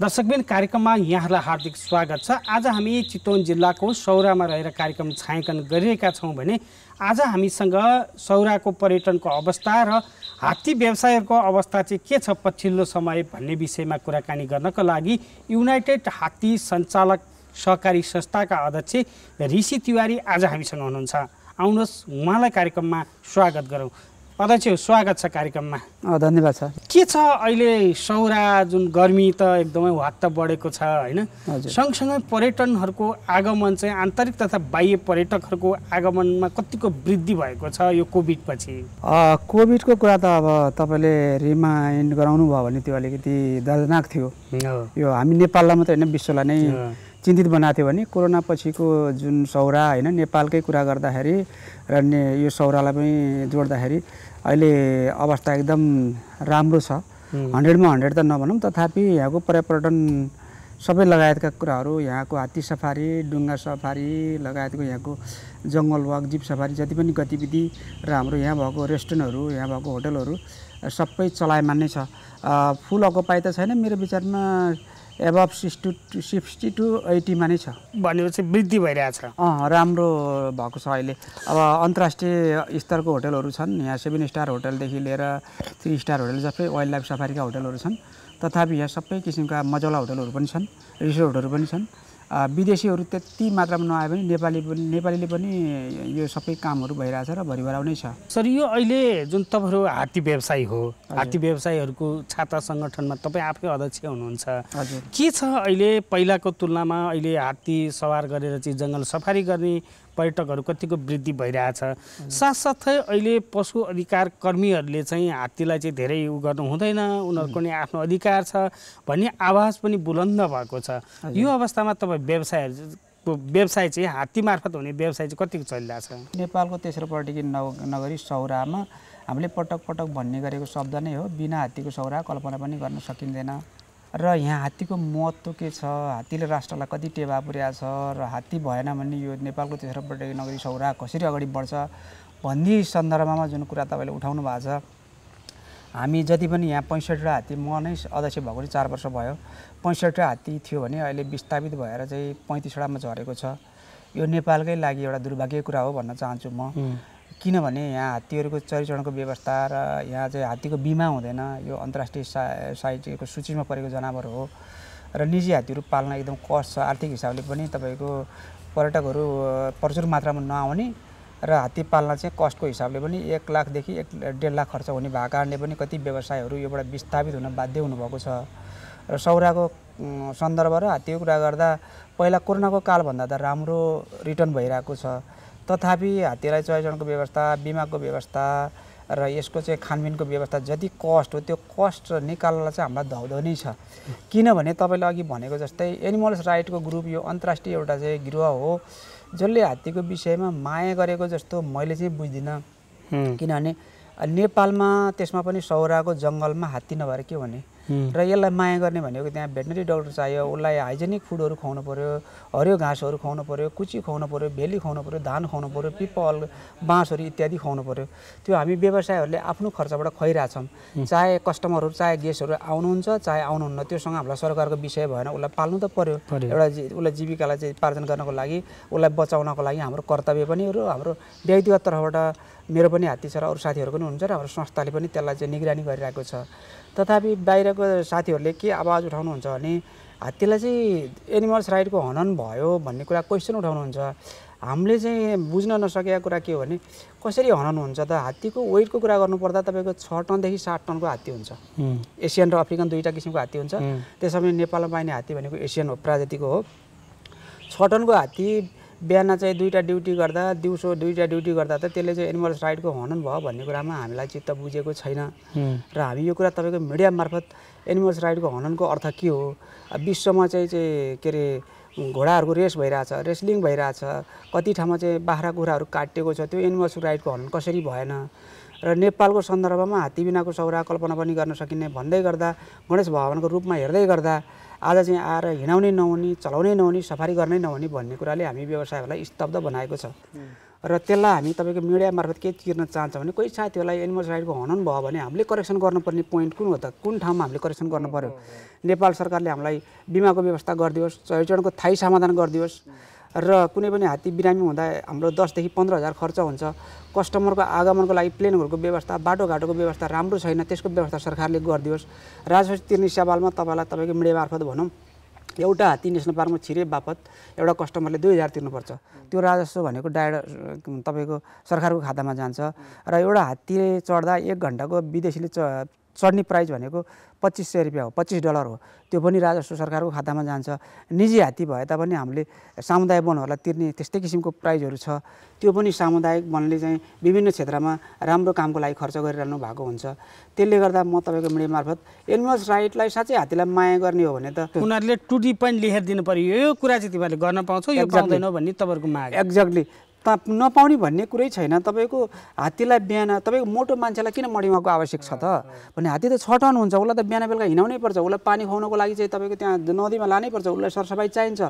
दर्शकबिन कार्यक्रममा यहाँहरूलाई हार्दिक स्वागत छ आज हामी चितवन जिल्लाको सौरामा रहेर कार्यक्रम छायाङ्कन गरिरहेका छौँ भने आज हामीसँग सौराको पर्यटनको अवस्था र हात्ती व्यवसायहरूको अवस्था चाहिँ के छ पछिल्लो समय भन्ने विषयमा कुराकानी गर्नको लागि युनाइटेड हात्ती सञ्चालक सहकारी संस्थाका अध्यक्ष ऋषि तिवारी आज हामीसँग हुनुहुन्छ आउनुहोस् उहाँलाई कार्यक्रममा स्वागत गरौँ अध्यक्ष स्वागत छ कार्यक्रममा धन्यवाद छ के छ अहिले सौरा जुन गर्मी त एकदमै वात्त बढेको छ होइन सँगसँगै पर्यटनहरूको आगमन चाहिँ आन्तरिक तथा बाह्य पर्यटकहरूको आगमनमा कतिको वृद्धि भएको छ यो कोभिडपछि कोभिडको कुरा त अब तपाईँले रिमाइन्ड गराउनु भयो भने त्यो अलिकति दर्दनाक थियो यो हामी नेपाललाई मात्रै होइन विश्वलाई नै चिन्तित बनाएको थियो भने कोरोना पछिको जुन सौरा होइन नेपालकै कुरा गर्दाखेरि र ने यो सौरालाई पनि जोड्दाखेरि अहिले अवस्था एकदम राम्रो छ हन्ड्रेडमा हन्ड्रेड त नभनौँ तथापि यहाँको पर्यटन सबै लगायतका कुराहरू यहाँको हात्ती सफारी डुङ्गा सफारी लगायतको यहाँको जङ्गल वाक जिप सफारी जति पनि गतिविधि र हाम्रो यहाँ भएको रेस्टुरेन्टहरू यहाँ भएको होटलहरू सबै चलायमान नै छ फुल अकोपाइ त छैन मेरो विचारमा एभब सिक्सटी टू सिक्सटी टू एटीमा नै छ भनेपछि वृद्धि भइरहेछ अँ राम्रो भएको छ अहिले अब अन्तर्राष्ट्रिय स्तरको होटलहरू छन् यहाँ सेभेन स्टार होटलदेखि लिएर थ्री स्टार होटल सबै वाइल्ड लाइफ सफारीका होटलहरू छन् तथापि यहाँ सबै किसिमका मजौला होटलहरू पनि छन् रिसोर्टहरू पनि छन् विदेशीहरू त्यति मात्रामा नआए पनि नेपाली पनि नेपालीले पनि यो सबै कामहरू भइरहेछ र भरिभराउ नै छ सर यो अहिले जुन तपाईँहरू हात्ती व्यवसाय हो हात्ती व्यवसायहरूको छाता सङ्गठनमा तपाईँ आफै अध्यक्ष हुनुहुन्छ के छ अहिले पहिलाको तुलनामा अहिले हात्ती सवार गरेर चाहिँ जङ्गल सफारी गर्ने पर्यटकहरू कतिको वृद्धि भइरहेछ साथसाथै अहिले पशु अधिकार कर्मीहरूले चाहिँ हात्तीलाई चाहिँ धेरै उ गर्नु हुँदैन उनीहरूको नि आफ्नो अधिकार छ भन्ने आवाज पनि बुलन्द भएको छ यो अवस्थामा तपाईँ व्यवसायहरू व्यवसाय चाहिँ हात्ती मार्फत हुने व्यवसाय चाहिँ कतिको चलिरहेको छ नेपालको तेस्रो नग नगरी सौरामा हामीले पटक पटक भन्ने गरेको शब्द नै हो बिना हात्तीको सौरा कल्पना पनि गर्न सकिँदैन र यहाँ हात्तीको महत्त्व के छ हात्तीले राष्ट्रलाई कति टेवा पुर्याएको छ र हात्ती भएन भने यो नेपालको तेस्रो पर्यटकीय नगरी सौरा कसरी अगाडि बढ्छ भन्ने सन्दर्भमा जुन कुरा तपाईँले उठाउनु भएको छ हामी जति पनि यहाँ पैँसठवटा हात्ती म नै अध्यक्ष भएको चाहिँ चार वर्ष भयो पैँसठवटा हात्ती थियो भने अहिले विस्थापित भएर चाहिँ पैँतिसवटामा झरेको छ यो नेपालकै लागि एउटा दुर्भाग्य कुरा हो भन्न चाहन्छु म किनभने यहाँ हात्तीहरूको चरिचरणको व्यवस्था र यहाँ चाहिँ हात्तीको बिमा हुँदैन यो अन्तर्राष्ट्रिय सा साहित्यको सूचीमा परेको जनावर हो र निजी हात्तीहरू पाल्न एकदम कस्ट छ आर्थिक हिसाबले पनि तपाईँको पर्यटकहरू प्रचुर मात्रामा नआउने र हात्ती पाल्न चाहिँ कस्टको हिसाबले पनि एक लाखदेखि एक डेढ लाख खर्च हुने भएको कारणले पनि कति व्यवसायहरू योबाट विस्थापित हुन बाध्य हुनुभएको छ र सौराको सन्दर्भ र हात्तीको कुरा गर्दा पहिला कोरोनाको कालभन्दा त राम्रो रिटर्न भइरहेको छ तथापि हात्तीलाई चोइसनको व्यवस्था बिमाको व्यवस्था र यसको चाहिँ खानपिनको व्यवस्था जति कस्ट हो त्यो कस्ट निकाल्न चाहिँ हामीलाई नै छ किनभने तपाईँले अघि भनेको जस्तै एनिमल्स राइटको ग्रुप यो अन्तर्राष्ट्रिय एउटा चाहिँ गृह हो जसले हात्तीको विषयमा माया गरेको जस्तो मैले चाहिँ बुझ्दिनँ किनभने नेपालमा त्यसमा पनि सौराको जङ्गलमा हात्ती नभएर के भने र यसलाई माया गर्ने भनेको त्यहाँ भेटनेरी डक्टर चाहियो उसलाई हाइजेनिक फुडहरू खुवाउनु पऱ्यो हरियो घाँसहरू खुवाउनु पऱ्यो कुची खुवाउनु पऱ्यो भेली खुवाउनु पऱ्यो धान खुवाउनु पऱ्यो पिपल बाँसहरू इत्यादि खुवाउनु पऱ्यो त्यो हामी व्यवसायहरूले आफ्नो खर्चबाट खुवाइरहेछौँ चाहे कस्टमरहरू चाहे गेस्टहरू आउनुहुन्छ चाहे आउनुहुन्न त्योसँग हामीलाई सरकारको विषय भएन उसलाई पाल्नु त पऱ्यो एउटा उसलाई जीविकालाई चाहिँ पार्जन गर्नको लागि उसलाई बचाउनको लागि हाम्रो कर्तव्य पनि हो हाम्रो व्यक्तिगत तर्फबाट मेरो पनि हात्ती छ र अरू साथीहरू पनि हुन्छ र हाम्रो संस्थाले पनि त्यसलाई चाहिँ निगरानी गरिरहेको छ तथापि बाहिरको साथीहरूले के आवाज उठाउनुहुन्छ भने हात्तीलाई चाहिँ एनिमल्स राइटको हनन भयो भन्ने कुरा क्वेसन उठाउनुहुन्छ हामीले चाहिँ बुझ्न नसकेका कुरा के हो भने कसरी हनन हुन्छ त हात्तीको वेटको कुरा गर्नुपर्दा तपाईँको छ टनदेखि सात टनको हात्ती हुन्छ एसियन र अफ्रिकन दुईवटा किसिमको हात्ती हुन्छ त्यसमा नेपालमा पाइने हात्ती भनेको एसियन हो प्रजातिको हो छ टनको हात्ती बिहान चाहिँ दुईवटा ड्युटी गर्दा दिउँसो दुईवटा ड्युटी गर्दा त त्यसले चाहिँ एनिमल्स राइटको हनन भयो भन्ने कुरामा हामीलाई चित्त बुझेको छैन र हामी यो कुरा तपाईँको मिडिया मार्फत एनिमल्स राइटको हननको अर्थ के हो विश्वमा चाहिँ चाहिँ के अरे घोडाहरूको रेस भइरहेछ रेस्लिङ भइरहेछ कति ठाउँमा चाहिँ बाख्रा कुखुराहरू काटिएको छ त्यो एनिमल्स राइटको हनन कसरी भएन र नेपालको सन्दर्भमा हात्ती बिनाको सौरा कल्पना पनि गर्न सकिने भन्दै गर्दा गणेश भवनको रूपमा हेर्दै गर्दा आज चाहिँ आएर हिँडाउने नहुने चलाउनै नहुने सफारी गर्नै नहुने भन्ने कुराले हामी व्यवसायहरूलाई स्तब्ध बनाएको छ र त्यसलाई हामी तपाईँको मिडिया मार्फत के तिर्न चाहन्छौँ भने कोही साथीहरूलाई एनिमल राइटको हनन भयो भने हामीले करेक्सन गर्नुपर्ने पोइन्ट कुन हो त कुन ठाउँमा हामीले करेक्सन गर्नु पऱ्यो नेपाल सरकारले हामीलाई बिमाको व्यवस्था गरिदियोस् चरिचरणको थायी समाधान गरिदियोस् र कुनै पनि हात्ती बिरामी हुँदा हाम्रो दसदेखि पन्ध्र हजार खर्च हुन्छ कस्टमरको आगमनको लागि प्लेनहरूको व्यवस्था बाटोघाटोको व्यवस्था राम्रो छैन त्यसको व्यवस्था सरकारले गरिदियोस् राजस्व तिर्ने सवालमा तपाईँलाई तपाईँको मिडिया मार्फत भनौँ एउटा हात्ती नेसनल पार्कमा छिरे बापत एउटा कस्टमरले दुई हजार तिर्नुपर्छ त्यो राजस्व भनेको डाइरेक्ट तपाईँको सरकारको खातामा जान्छ र एउटा हात्तीले चढ्दा एक घन्टाको विदेशीले च चढ्ने प्राइस भनेको पच्चिस सय रुपियाँ हो पच्चिस डलर हो त्यो पनि राजस्व सरकारको खातामा जान्छ निजी हात्ती भए तापनि हामीले सामुदायिक वनहरूलाई तिर्ने त्यस्तै किसिमको प्राइजहरू छ त्यो पनि सामुदायिक वनले चाहिँ विभिन्न क्षेत्रमा राम्रो कामको लागि खर्च गरिरहनु भएको हुन्छ त्यसले गर्दा म तपाईँको मिडिया मार्फत एनिमल्स राइटलाई साँच्चै हात्तीलाई माया गर्ने हो भने त उनीहरूले टुटी पनि लेखेर दिनु पऱ्यो यो कुरा चाहिँ तिमीहरूले गर्न पाउँछौ यो पाउँदैनौ भन्ने तपाईँहरूको माग एक्ज्याक्टली नपाउने भन्ने कुरै छैन तपाईँको हात्तीलाई बिहान तपाईँको मोटो मान्छेलाई किन मडिमाको आवश्यक छ त भने हात्ती त छटाउनु हुन्छ उसलाई त बिहान बेलुका हिँडाउनै पर्छ उसलाई पानी खुवाउनुको लागि चाहिँ तपाईँको त्यहाँ नदीमा लानै पर्छ उसलाई सरसफाइ चाहिन्छ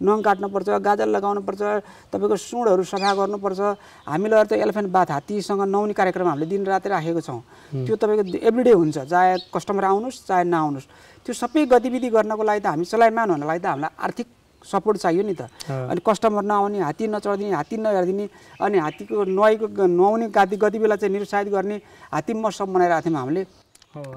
नङ काट्नुपर्छ गाजर लगाउनुपर्छ तपाईँको सुँडहरू सफा गर्नुपर्छ हामीलाई अरू त एलिफेन्ट बाथ हात्तीसँग नहुने कार्यक्रम हामीले दिन रातै राखेको छौँ त्यो तपाईँको एभ्रिडे हुन्छ चाहे कस्टमर आउनुहोस् चाहे नआउनुहोस् त्यो सबै गतिविधि गर्नको लागि त हामी चलायमान हुनलाई त हामीलाई आर्थिक सपोर्ट चाहियो नि त अनि कस्टमर नआउने हात्ती नचढिदिने हात्ती नहेरिदिने अनि हात्तीको नुहाइको नुहाउने गति बेला चाहिँ निरुत्साहित गर्ने हात्ती महोत्सव मनाइरहेको थियौँ हामीले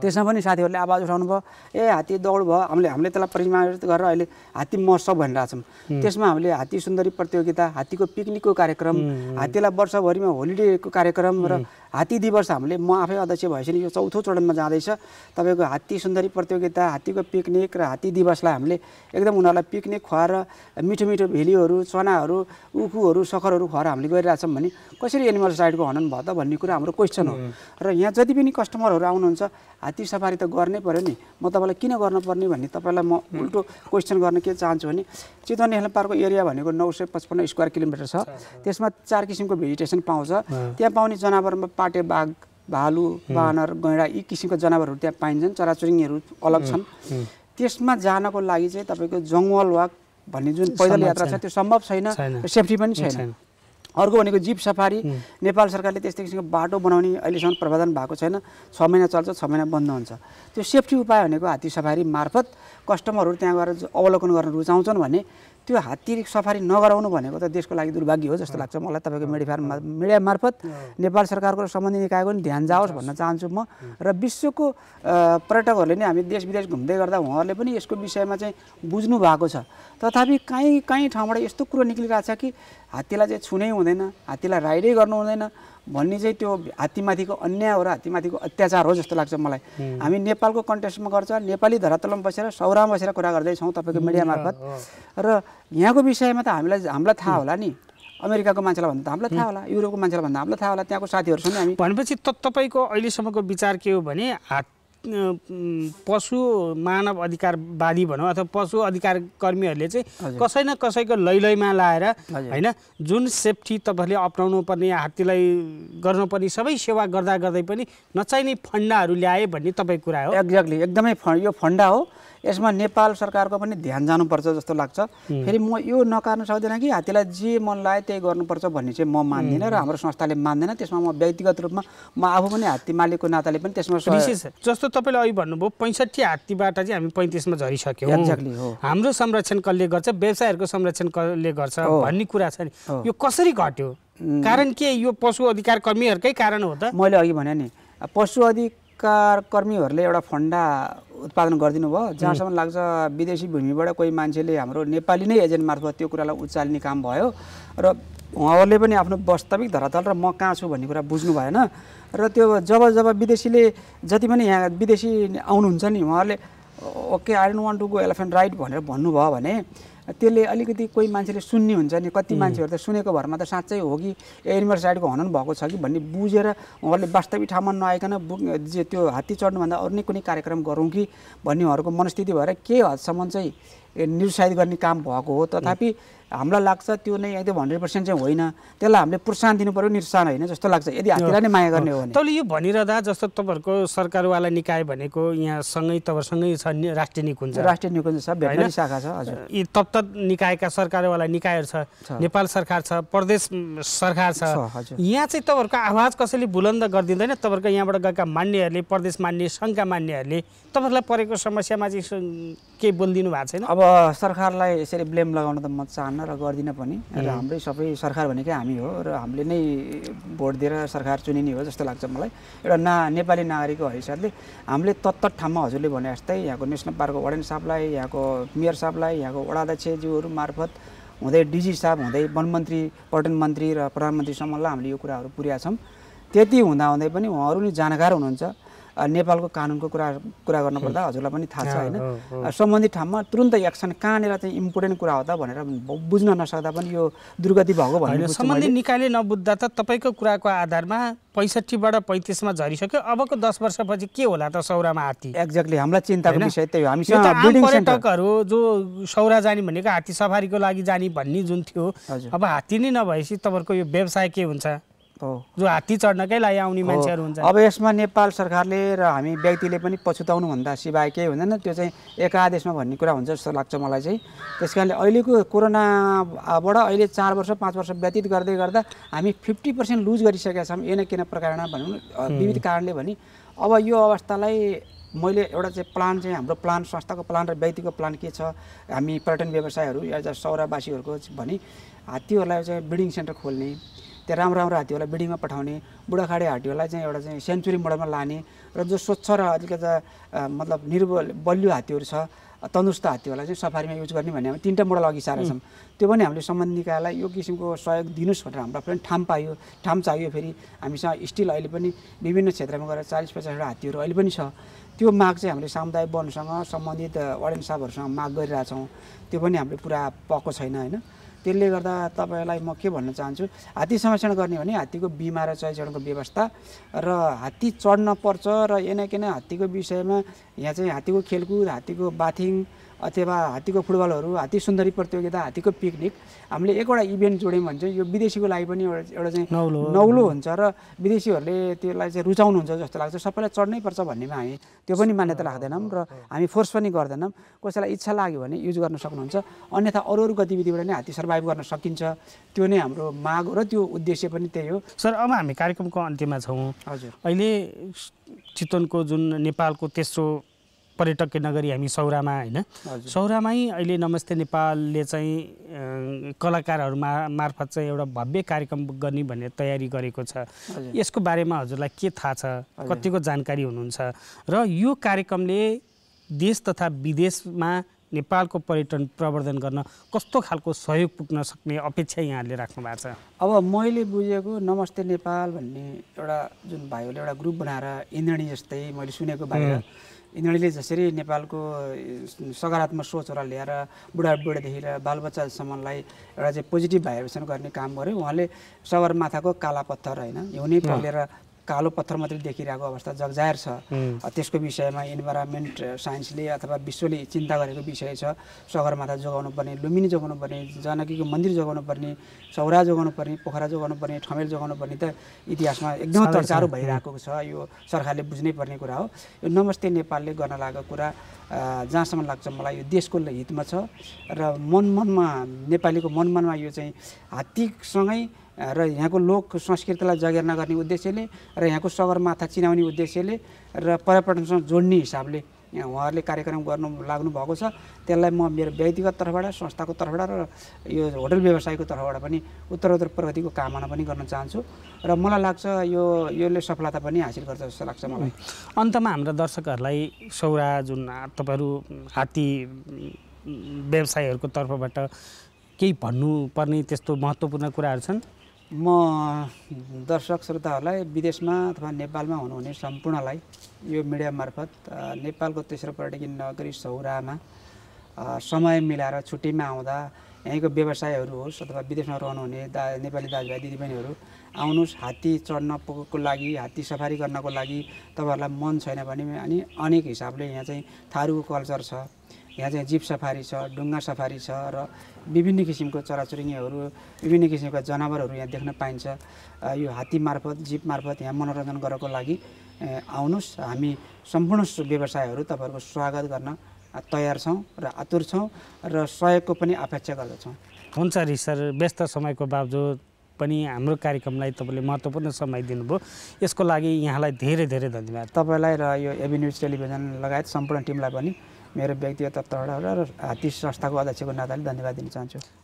त्यसमा पनि साथीहरूले आवाज उठाउनु भयो ए हात्ती दौड भयो हामीले हामीले त्यसलाई परिमार्जित गरेर अहिले हात्ती महोत्सव भनिरहेछौँ त्यसमा हामीले हात्ती सुन्दरी प्रतियोगिता हात्तीको पिकनिकको कार्यक्रम हात्तीलाई वर्षभरिमा होलिडेको कार्यक्रम र हात्ती दिवस हामीले म आफै अध्यक्ष भएपछि यो चौथो चरणमा जाँदैछ तपाईँको हात्ती सुन्दरी प्रतियोगिता हात्तीको पिकनिक र हात्ती दिवसलाई हामीले एकदम उनीहरूलाई पिकनिक खुवाएर मिठो मिठो भेलीहरू चनाहरू उखुहरू सखरहरू खुवाएर हामीले गरिरहेछौँ भने कसरी एनिमल साइडको हनन भयो त भन्ने कुरा हाम्रो क्वेसन हो र यहाँ जति पनि कस्टमरहरू आउनुहुन्छ हात्ती सफारी त गर्नै पऱ्यो नि म तपाईँलाई किन गर्नुपर्ने भन्ने तपाईँलाई म उल्टो क्वेसन गर्न के चाहन्छु भने चितवन नेसनल पार्कको एरिया भनेको नौ सय पचपन्न स्क्वायर किलोमिटर छ त्यसमा चार किसिमको भेजिटेसन पाउँछ त्यहाँ पाउने जनावरमा पाटे बाघ भालु बानर गैँडा यी किसिमको जनावरहरू त्यहाँ पाइन्छन् चराचुरुङ्गीहरू अलग छन् त्यसमा जानको लागि चाहिँ तपाईँको जङ्गल वाक भन्ने जुन पैदल यात्रा छ त्यो सम्भव छैन सेफ्टी पनि छैन अर्को भनेको जिप सफारी नेपाल सरकारले त्यस्तै किसिमको बाटो बनाउने अहिलेसम्म प्रावधान भएको छैन छ महिना चल्छ छ महिना बन्द हुन्छ त्यो सेफ्टी उपाय भनेको हात्ती सफारी मार्फत कस्टमरहरू त्यहाँ गएर अवलोकन गर्न रुचाउँछन् भने त्यो हात्ती सफारी नगराउनु भनेको त देशको लागि दुर्भाग्य हो जस्तो लाग्छ मलाई तपाईँको मिडिफार मिडिया मार्फत नेपाल सरकारको सम्बन्धी निकायको पनि ध्यान जाओस् भन्न चाहन्छु म र विश्वको पर्यटकहरूले नै हामी देश विदेश घुम्दै गर्दा उहाँहरूले पनि यसको विषयमा चाहिँ बुझ्नु भएको छ तथापि काहीँ काहीँ ठाउँबाट यस्तो कुरो निक्लिरहेको छ कि हात्तीलाई चाहिँ छुनै हुँदैन हात्तीलाई राइडै गर्नु हुँदैन भन्ने चाहिँ त्यो हात्तीमाथिको अन्याय हो र हात्तीमाथिको अत्याचार हो जस्तो लाग्छ मलाई हामी नेपालको कन्टेस्टमा गर्छ नेपाली धरातलमा बसेर सौरामा बसेर कुरा गर्दैछौँ तपाईँको मिडिया मार्फत र यहाँको विषयमा त हामीलाई हामीलाई थाहा होला नि अमेरिकाको मान्छेलाई भन्दा हामीलाई थाहा होला युरोपको मान्छेलाई भन्दा हामीलाई थाहा होला त्यहाँको साथीहरूसँग हामी भनेपछि त तपाईँको अहिलेसम्मको विचार के हो भने हात पशु मानव अधिकारवादी भनौँ अथवा पशु अधिकार कर्मीहरूले चाहिँ कसै न कसैको लैलैमा लाएर होइन जुन सेफ्टी तपाईँहरूले अप्नाउनु पर्ने हात्तीलाई गर्नुपर्ने सबै सेवा गर्दा गर्दै पनि नचाहिने फन्डाहरू ल्याए भन्ने तपाईँको कुरा हो एक्ज्याक्टली एकदमै यो फन्डा हो यसमा नेपाल सरकारको पनि ध्यान जानुपर्छ जस्तो लाग्छ फेरि म यो नकार्न सक्दिनँ कि हात्तीलाई जे मन लाग्यो त्यही गर्नुपर्छ भन्ने चाहिँ म मान्दिनँ र हाम्रो संस्थाले मान्दैन त्यसमा म व्यक्तिगत रूपमा म आफू पनि हात्ती मालिकको नाताले पनि त्यसमा विशेष जस्तो तपाईँले अघि भन्नुभयो पैँसठी हात्तीबाट चाहिँ हामी पैँतिसमा झरिसक्यौँ एक्ज्याक्टली हो हाम्रो संरक्षण कसले गर्छ व्यवसायहरूको संरक्षण कसले गर्छ भन्ने कुरा छ नि यो कसरी घट्यो कारण के यो पशु अधिकार कर्मीहरूकै कारण हो त मैले अघि भने नि पशु अधिकार कर्मीहरूले एउटा फन्डा उत्पादन गरिदिनु भयो जहाँसम्म लाग्छ विदेशी भूमिबाट कोही मान्छेले हाम्रो नेपाली नै एजेन्ट मार्फत त्यो कुरालाई उचाल्ने काम भयो र उहाँहरूले पनि आफ्नो वास्तविक धरातल र म कहाँ छु भन्ने कुरा बुझ्नु भएन र त्यो जब जब विदेशीले जति पनि यहाँ विदेशी आउनुहुन्छ नि उहाँहरूले okay I don't want to go elephant ride भनेर भन्नुभयो भने त्यसले अलिकति कोही मान्छेले सुन्ने हुन्छ नि कति मान्छेहरू त सुनेको भरमा त साँच्चै हो कि एनिमल साइडको हनन भएको छ कि भन्ने बुझेर उहाँहरूले वास्तविक ठाउँमा नआइकन जे त्यो हात्ती चढ्नुभन्दा अरू नै कुनै कार्यक्रम गरौँ कि भन्ने उहाँहरूको मनस्थिति भएर केही हदसम्म चाहिँ निरुत्साहित गर्ने काम भएको हो तथापि हामीलाई लाग्छ त्यो नै एकदम हन्ड्रेड पर्सेन्ट चाहिँ होइन त्यसलाई हामीले प्रोत्साहन दिनु पऱ्यो निरुत्साहन होइन जस्तो लाग्छ यदि हामीलाई नै माया गर्ने हो भने यो भनिरहँदा जस्तो तपाईँहरूको सरकारवाला निकाय भनेको यहाँसँगै तपाईँहरूसँगै छ राष्ट्रिय निकुञ्ज राष्ट्रिय निकुञ्ज छ भेटनरी शाखा छ हजुर यी तप्त निकायका सरकारवाला निकायहरू छ नेपाल सरकार छ प्रदेश सरकार छ यहाँ चाहिँ तपाईँहरूको आवाज कसैले बुलन्द गरिदिँदैन तपाईँहरूको यहाँबाट गएका मान्यहरूले प्रदेश मान्य सङ्घका मान्यहरूले तपाईँहरूलाई परेको समस्यामा चाहिँ केही बोलिदिनु भएको छैन अब सरकारलाई यसरी ब्लेम लगाउन त म चाहन्न गर्न र गर्दिनँ पनि र हाम्रै सबै सरकार भनेकै हामी हो र हामीले नै भोट दिएर सरकार चुनिने हो जस्तो लाग्छ मलाई एउटा ना नेपाली नागरिकको हैसियतले हामीले तत्त ठाउँमा हजुरले भने जस्तै यहाँको नेसनल पार्कको वार्डन साहबलाई यहाँको मेयर साहबलाई यहाँको वडाध्यक्षज्यूहरू मार्फत हुँदै डिजी साहब हुँदै वनमन्त्री मन्त्री पर्यटन मन्त्री र प्रधानमन्त्रीसम्मलाई हामीले यो कुराहरू पुर्याएको छौँ त्यति हुँदाहुँदै पनि उहाँहरू नि जानकार हुनुहुन्छ नेपालको कानुनको कुरा कुरा गर्नुपर्दा हजुरलाई पनि थाहा छ होइन सम्बन्धित ठाउँमा तुरन्तै एक्सन कहाँनिर चाहिँ इम्पोर्टेन्ट कुरा हो त भनेर बुझ्न नसक्दा पनि यो दुर्गति भएको भनेर सम्बन्धित निकायले नबुझ्दा त तपाईँको कुराको आधारमा पैँसठीबाट पैँतिसमा झरिसक्यो अबको दस वर्षपछि के होला त सौरामा हात्ती एक्ज्याक्टली हामीलाई चिन्ताको विषय त्यही हो हामी पर्यटकहरू जो सौरा जाने भनेको हात्ती सफारीको लागि जाने भन्ने जुन थियो अब हात्ती नै नभएपछि तपाईँहरूको यो व्यवसाय के हुन्छ जो हात्ती चढ्नकै लागि आउने मान्छेहरू हुन्छ अब यसमा नेपाल सरकारले र हामी व्यक्तिले पनि पछुताउनुभन्दा सिवाय केही हुँदैन त्यो चाहिँ एकादेशमा भन्ने कुरा हुन्छ जस्तो लाग्छ मलाई चाहिँ त्यस कारणले अहिलेको कोरोनाबाट अहिले चार वर्ष पाँच वर्ष व्यतीत गर्दै गर्दा हामी फिफ्टी पर्सेन्ट लुज गरिसकेका छौँ एन किन प्रकारण भनौँ विविध कारणले भने अब यो अवस्थालाई मैले एउटा चाहिँ प्लान चाहिँ हाम्रो प्लान संस्थाको प्लान र व्यक्तिको प्लान के छ हामी पर्यटन व्यवसायहरू या सौरावासीहरूको भने हात्तीहरूलाई चाहिँ ब्रिडिङ सेन्टर खोल्ने त्यो राम्रो राम्रो हात्तीहरूलाई बिडिङमा पठाउने बुढाखाडे हात्तीहरूलाई चाहिँ एउटा चाहिँ सेन्चुरी मोडलमा लाने र जो स्वच्छ र अलिकति मतलब निर्बल बलियो हात्तीहरू छ तन्दुरुस्त हात्तीहरूलाई चाहिँ सफारीमा युज गर्ने भन्ने हामी तिनवटा मोडल अघि सारेका छौँ त्यो पनि हामीले सम्बन्ध निकायलाई यो किसिमको सहयोग दिनुहोस् भनेर हाम्रो पनि ठाम पायो ठाम चाहियो फेरि हामीसँग स्टिल अहिले पनि विभिन्न क्षेत्रमा गएर चालिस पचासवटा हात्तीहरू अहिले पनि छ त्यो माग चाहिँ हामीले सामुदायिक वनसँग सम्बन्धित वार्डन साहबहरूसँग माग गरिरहेछौँ त्यो पनि हामीले पुरा पाएको छैन होइन त्यसले गर्दा तपाईँलाई म के भन्न चाहन्छु हात्ती संरक्षण गर्ने भने हात्तीको बिमा र चयचरणको व्यवस्था र हात्ती चढ्न पर्छ र एनआइकन हात्तीको विषयमा यहाँ चाहिँ हात्तीको खेलकुद हात्तीको बाथिङ अथवा हात्तीको फुटबलहरू हात्ती सुन्दरी प्रतियोगिता हात्तीको पिकनिक हामीले एकवटा इभेन्ट जोड्यौँ भने चाहिँ यो विदेशीको लागि पनि एउटा एउटा चाहिँ नौलो नौलो हुन्छ र विदेशीहरूले त्यसलाई चाहिँ रुचाउनुहुन्छ जस्तो लाग्छ सबैलाई चढ्नै पर्छ भन्नेमा हामी त्यो पनि मान्यता राख्दैनौँ र हामी फोर्स पनि गर्दैनौँ कसैलाई इच्छा लाग्यो भने युज गर्न सक्नुहुन्छ अन्यथा अरू अरू गतिविधिबाट नै हात्ती सर्भाइभ गर्न सकिन्छ त्यो नै हाम्रो माग र त्यो उद्देश्य पनि त्यही हो सर अब हामी कार्यक्रमको अन्त्यमा छौँ हजुर अहिले चितवनको जुन नेपालको तेस्रो पर्यटकीय नगरी हामी सौरामा होइन सौरामै अहिले नमस्ते नेपालले चाहिँ कलाकारहरू मार्फत चाहिँ एउटा भव्य कार्यक्रम गर्ने भन्ने तयारी गरेको छ यसको बारेमा हजुरलाई के थाहा छ कतिको जानकारी हुनुहुन्छ र यो कार्यक्रमले देश तथा विदेशमा नेपालको पर्यटन प्रवर्धन गर्न कस्तो खालको सहयोग पुग्न सक्ने अपेक्षा यहाँहरूले राख्नु भएको छ अब मैले बुझेको नमस्ते नेपाल भन्ने एउटा जुन भाइहरूले एउटा ग्रुप बनाएर इन्द्रणी जस्तै मैले सुनेको भाइ यिनीहरूले जसरी नेपालको सकारात्मक सोचहरूलाई ल्याएर बुढाबुढीदेखि लिएर बालबच्चासम्मलाई एउटा चाहिँ पोजिटिभ भाइब्रेसन गर्ने काम गर्यो उहाँले सगरमाथाको काला पत्थर होइन हिउँ नै पलेर कालो पत्थर मात्रै देखिरहेको अवस्था जगजाहेर छ त्यसको विषयमा इन्भाइरोमेन्ट साइन्सले अथवा विश्वले चिन्ता गरेको विषय छ सगरमाथा जोगाउनु पर्ने लुम्बिनी जोगाउनु पर्ने जानकीको मन्दिर जोगाउनु पर्ने सौरा जोगाउनु पर्ने पोखरा जोगाउनु पर्ने ठमेल जोगाउनु पर्ने त इतिहासमा एकदम तर्चारो भइरहेको छ यो सरकारले बुझ्नै पर्ने कुरा हो यो नमस्ते नेपालले गर्न लागेको कुरा जहाँसम्म लाग्छ मलाई यो देशको हितमा छ र मन मनमा नेपालीको मन मनमा यो चाहिँ हात्तीसँगै र यहाँको लोक संस्कृतिलाई जगेर्ना गर्ने उद्देश्यले र यहाँको सगरमाथा चिनाउने उद्देश्यले र पर्यटनसँग जोड्ने हिसाबले उहाँहरूले कार्यक्रम गर्नु लाग्नु भएको छ त्यसलाई म मेरो व्यक्तिगत तर्फबाट संस्थाको तर्फबाट र यो होटल व्यवसायको तर्फबाट पनि उत्तरोत्तर प्रगतिको कामना पनि गर्न चाहन्छु र मलाई लाग्छ यो यसले सफलता पनि हासिल गर्छ जस्तो लाग्छ मलाई अन्तमा हाम्रा दर्शकहरूलाई सौरा जुन तपाईँहरू हात्ती व्यवसायहरूको तर्फबाट केही भन्नुपर्ने त्यस्तो महत्त्वपूर्ण कुराहरू छन् म दर्शक श्रोताहरूलाई विदेशमा अथवा नेपालमा हुनुहुने सम्पूर्णलाई यो मिडिया मार्फत नेपालको तेस्रो पर्यटकीय नगरी सौरामा समय मिलाएर छुट्टीमा आउँदा यहीँको व्यवसायहरू होस् अथवा विदेशमा रहनुहुने दा नेपाली दाजुभाइ दिदीबहिनीहरू आउनुहोस् हात्ती चढ्नको लागि हात्ती सफारी गर्नको लागि तपाईँहरूलाई मन छैन भने अनि अनेक हिसाबले यहाँ चाहिँ थारूको कल्चर छ यहाँ चाहिँ जिप सफारी छ डुङ्गा सफारी छ र विभिन्न किसिमको चराचुरुङ्गीहरू विभिन्न किसिमका जनावरहरू यहाँ देख्न पाइन्छ यो हात्ती मार्फत जिप मार्फत यहाँ मनोरञ्जन गर्नको लागि आउनुहोस् हामी सम्पूर्ण व्यवसायहरू तपाईँहरूको स्वागत गर्न तयार छौँ र आतुर छौँ र सहयोगको पनि अपेक्षा गर्दछौँ हुन्छ सर व्यस्त समयको बावजुद पनि हाम्रो कार्यक्रमलाई तपाईँले महत्त्वपूर्ण समय दिनुभयो यसको लागि यहाँलाई धेरै धेरै धन्यवाद तपाईँलाई र यो एबी टेलिभिजन लगायत सम्पूर्ण टिमलाई पनि मेरो व्यक्तिगत तर्फबाट र हात्ती संस्थाको अध्यक्षको नाताले धन्यवाद दिन चाहन्छु